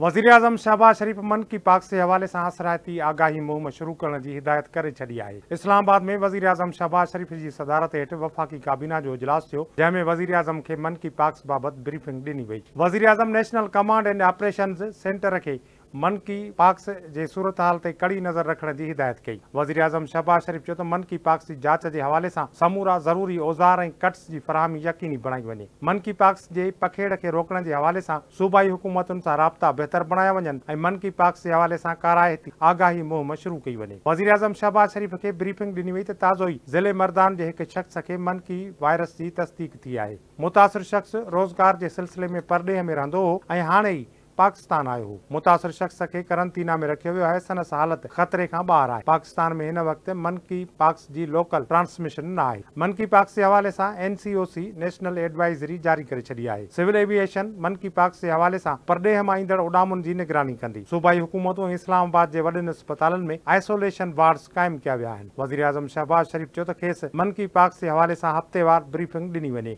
वजीर अजम शहबाज शरीफ मन की पाक से हवाले से हसराइती आगाही मुहिम शुरू कर हिदायत कर छी है इस्लामाबाद में वज़ीर अज़म शहबाज शरीफ़ की सदारत हेठ वफ़ाक़ी काबीना जो इजलास थियो वज़ीर अज़म के मन की पाक्स बाबत ब्रीफिंग दिनी वही वज़ीर अज़म national command and operation centre के मन की पाक्स जे सूरत हाल ते कड़ी नज़र रखण जी हिदायत कई वज़ीर आज़म शहबाज़ शरीफ़ चयो त मन की पॉक्स जी जांच जे हवाले सां समूरा ज़रूरी औज़ार ऐं मन की पॉक्स जे पखेड़ खे सूबाई हुकूमतुनि सां राबता बहितर बणाया वञनि ऐं मन की पॉक्स जे हवाले सां काराए आगाही मुहिम शुरू कई वञे आज़म शहबाज़ शरीफ़ खे ब्रीफिंग ॾिनी वई त ताज़ो ई ज़िले मर्दान जे हिकु शख़्स खे मन की वायरस जी तस्दीक थी आहे मुतासिर शख़्स रोज़गार जे सिलसिले में परडे॒ रहंदो हो ऐं हाणे ई पाकिस्तान आयो हो मुतासर शख्स के करंतीना में रखे वियो है संदसि हालत ख़तरे का बहार है पाकिस्तान में इन वक्त मन की पाक्स जी लोकल ट्रांसमिशन न आए मन की पाक्स के हवाले ओ एनसीओसी नेशनल एडवाइज़री जारी कर छी है सिविल एविएशन मन की पाक्स के हवाले से परदेह में ईंदड़ उॾामुनि की निगरानी कंदी सूबाई हुकूमतों इस्लामाबाद के वॾनि अस्पताल में आइसोलेशन वार्ड्स कायम किया वज़ीर आज़म शहबाज़ शरीफ़ चयो मन की पाक्स के हवाले से हफ़्तेवार ब्रीफिंग ॾिनी वे